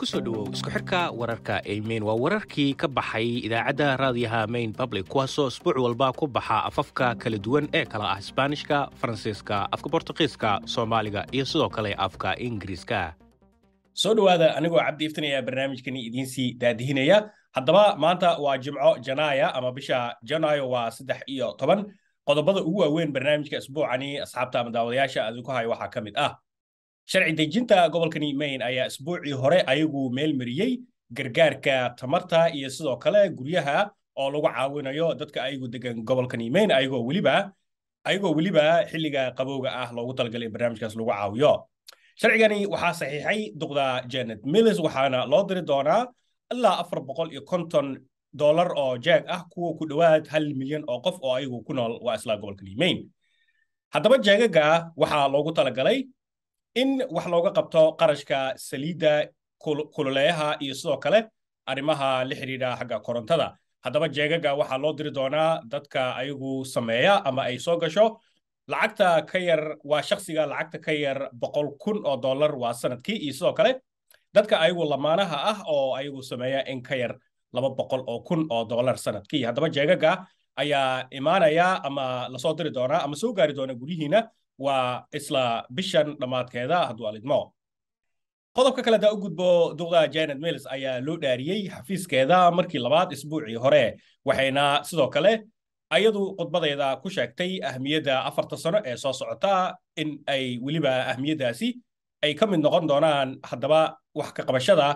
kusoo dhowow isku xirka wararka ee waa wararkii ka baxay idaacadda raadiyaha main public kuwaasoo isbuuc walba ku baxa afafka kala duwan ee kala ah isbaanishka faransiiska afka bortuqiiska soomaaliga iyo sidoo kale afka ingiriiska soo dhowaada anigoo cabdiiftan ayaa barnaamijkani idiin sii daadihinaya haddaba maanta waa jimco janaaya ama bisha janaayo waa saddex iyo toban qodobada ugu waaweyn barnaamijka isbuucani asxaabta ama daawadayaasha adinku hayo waxaa ka mid ah sharci dejinta gobolkani maine ayaa isbuucii hore ayagu meel mariyey gargaarka tamarta iyo sidoo kale guryaha oo lagu caawinayo dadka ayagu degan gobolkani maine ayagoo weliba ayagoo weliba xilliga qabowga ah loogu talagalay in barnaamijkaas lagu caawiyo sharcigani waxaa saxiixay duqda janet millis waxaana loo diri doonaa ilaa afar boqol iyo konton dolar oo jeeg ah kuwa ku dhowaad hal milyan oo qof oo ayagu ku nool waa islaa gobolkani maine haddaba jeegaga waxaa loogu talagalay in wax looga qabto qarashka saliidda kululeeyaha iyo sidoo kale arrimaha la xidhiidha xagga korontada haddaba jeegaga waxaa loo diri doonaa dadka ayagu sameeya ama ay soo gasho lacagta ka yar waa shakhsiga lacagta ka yar boqol kun oo dollar waa sanadkii iyo sidoo kale dadka ayagu lamaanaha ah oo ayagu sameeya in ka yar laba boqol oo kun oo dollar sanadkii haddaba jeegaga ayaa imaanaya ama lasoo diri doonaa ama soo gaari doona guryihiina waa isla bishan dhammaadkeeda hadduu alidmo qodobka kale hadaa u gudbo duqda janet mills ayaa loo dhaariyey xafiiskeeda markii labaad isbuucii hore waxayna sidoo kale ayadu khudbadeeda ku sheegtay ahmiyadda afarta sano ee soo socota in ay weliba ahmiyaddaasi ay ka mid noqon doonaan haddaba wax ka qabashada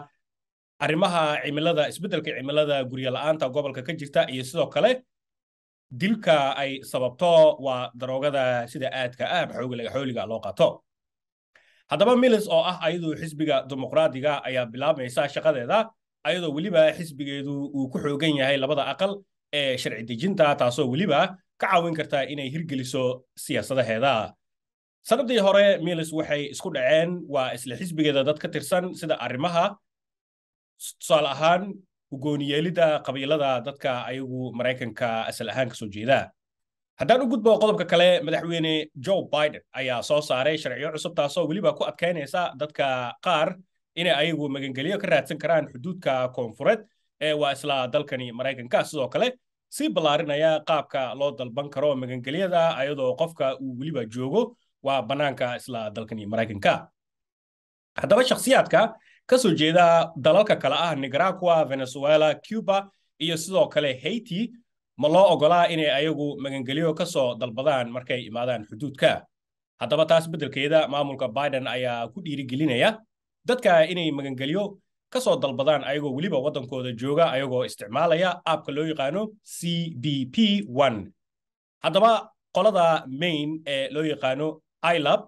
arrimaha cimilada isbeddelka cimilada guryo la gobolka ka jirta iyo sidoo kale dilka ay sababto waa daroogada sida aadka ah xooliga loo qaato haddaba milis oo ah ayadu xisbiga dimuqraadiga ayaa bilaabmaysa shaqadeeda ayadoo weliba xisbigeedu uu ku xoogan yahay labada aqal ee sharci dejinta taasoo weliba ka caawin karta inay hirgeliso siyaasadaheeda sanadii hore milis waxay isku dhaceen waa isla xisbigeeda dad ka tirsan sida arrimaha tusaale ahaan ugooniyeelidda qabiilada dadka ayagu maraykanka asal ahaan kasoo jeedaa haddaan u gudbo qodobka kale madaxweyne joe biden ayaa soo saaray sharciyo cusub taasoo weliba ku adkaynaysa dadka qaar inay ayagu magangelyo ka raadsan karaan xuduudka koonfureed ee waa isla dalkani maraykanka sidoo kale sii ballaarinaya qaabka loo dalban karo magangelyada ayadoo qofka uu weliba joogo waa bannaanka isla dalkani maraykanka haddaba shakhsiyaadka kasoo jeeda dalalka kale ah nicaragua venezuela cuba iyo sidoo kale haiti ma loo ogolaa inay ayagu magangelyo ka soo dalbadaan markay imaadaan xuduudka haddaba taas beddelkeeda maamulka biden ayaa ku dhiirigelinaya dadka inay magangelyo ka soo dalbadaan ayagoo weliba waddankooda jooga ayagoo isticmaalaya aabka loo yaqaano c b p haddaba qolada main ee loo yaqaano ilab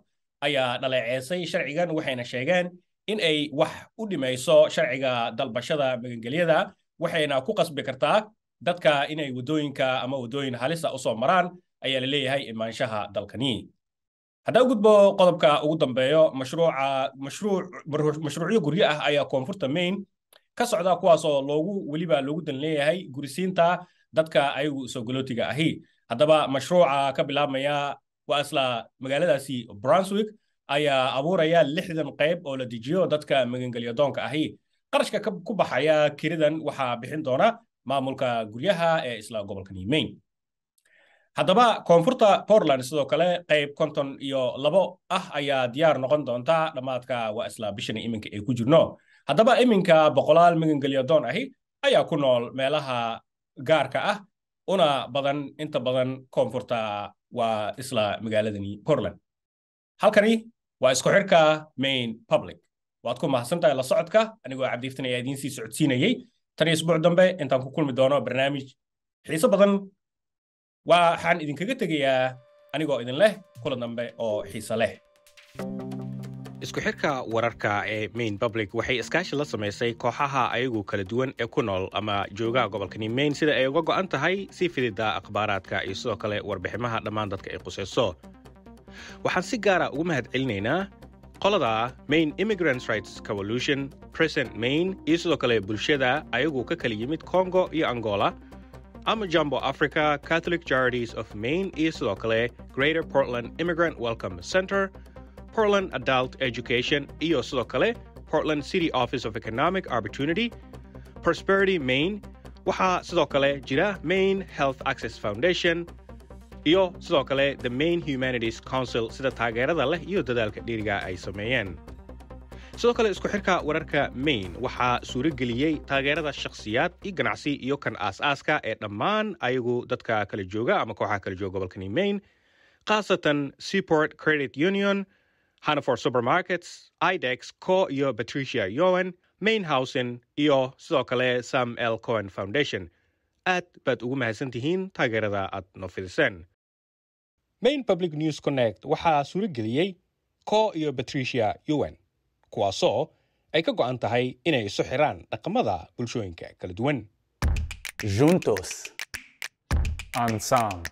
ayaa dhaleeceysay sharcigan waxayna sheegeen in ay wax u dhimayso sharciga dalbashada magangelyada waxayna ku qasbi kartaa dadka inay wadooyinka ama waddooyin halisa usoo maraan ayaa la leeyahay imaanshaha dalkani haddaan gudbo qodobka ugu dambeeyo mashruuca mashruuc mashruucyo guryo ah ayaa koonfurta mayn ka socda kuwaasoo loogu weliba loogu dan leeyahay gurisiinta dadka ayagu isogolootiga ahi haddaba mashruuca ka bilaabmaya waa isla magaaladaasi brunswick ayaa abuuraya lixdan qayb oo la dejiyo dadka magangelyadoonka ahi qarashka ku baxaya kiridan waxaa bixin doona maamulka guryaha ee isla gobolka niimeyn haddaba koonfurta portland sidoo kale qayb konton iyo labo ah ayaa diyaar noqon doonta dhammaadka waa isla bishan iminka ay ku jirno haddaba iminka boqolaal magangelyadoon ahi ayaa ku nool meelaha gaarka ah una badan inta badan koonfurta waa isla magaaladani portland halkani waa isku xirka main public waad ku mahadsantahay la socodka anigoo cabdiiftan ayaa idiin sii socodsiinayey tan iyo isbuuc dambe intaan ku kulmi doono barnaamij xiiso badan waxaan idinkaga tegayaa anigoo idin leh kula dambe oo xiise leh isku xirka wararka ee main public waxay iskaashi la samaysay kooxaha ayagu kala duwan ee ku nool ama joogaha gobolkani main sida ay uga go'an tahay sii fidida akhbaaraadka iyo sidoo kale warbiximaha dhammaan dadka ay qusayso waxaan si gaara ah ugu mahadcelinaynaa qolada main immigrant rights covolution present main iyo sidoo kale bulshada ayagu ka kala yimid congo iyo angola ama jombo africa catholic charities of main iyo sidoo kale greater portland immigrant welcome center portland adult education iyo sidoo kale portland city office of economic opportunity prosperity main waxaa sidoo kale jira main health access foundation iyo sidoo kale the main humanities council sida taageerada leh iyo dadaalka dhiiriga ay sameeyeen sidoo kale isku xirka wararka main waxaa suurageliyey taageerada shakhsiyaad iyo ganacsi iyo kan aas-aaska ee dhammaan ayagu dadka kala jooga ama kooxaha kala jooga gobolkani main khaasatan seaport credit union hanaford supermarkets idex co iyo patricia yowen mainhousen iyo sidoo kale sam l cohen foundation aad baad ugu mahadsan tihiin taageerada aad noo fidiseen main public news connect waxaa suurageliyey co iyo batricia un kuwaasoo ay ka go'an tahay inay isu xiraan dhaqamada bulshooyinka kala duwan juntos ansam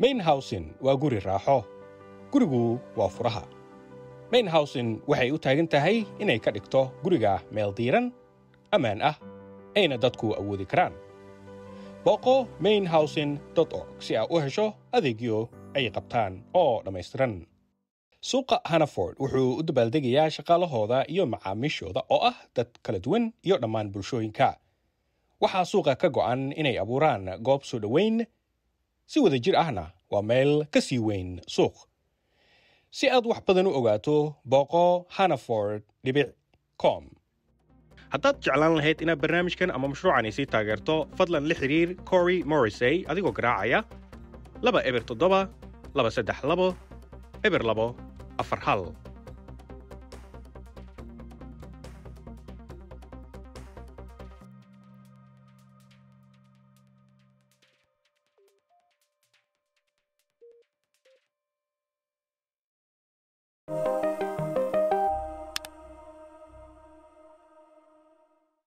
main housing waa guri raaxo gurigu waa furaha maynhowsen waxay u taagan tahay inay ka dhigto guriga meel diiran ammaan ah ayna dadku awoodi karaan booqo mainhowsen org si aa u hesho adeegyo ay qabtaan oo dhammaystiran suuqa hanaford wuxuu u dabaaldegayaa shaqaalahooda iyo macaamiishooda oo ah dad kala duwan iyo dhammaan bulshooyinka waxaa suuqa ka go'an inay abuuraan goob soo dhowayn si wada jir ahna waa meel ka sii weyn suuq si aad wax badan u ogaato booqo hanaford dhibic com haddaad jeclaan lahayd inaad barnaamijkan ama mashruucani sii taageerto fadlan la xidhiir cory morrisey adigoo garaacaya laba eber toddoba laba saddex labo eber labo afar hal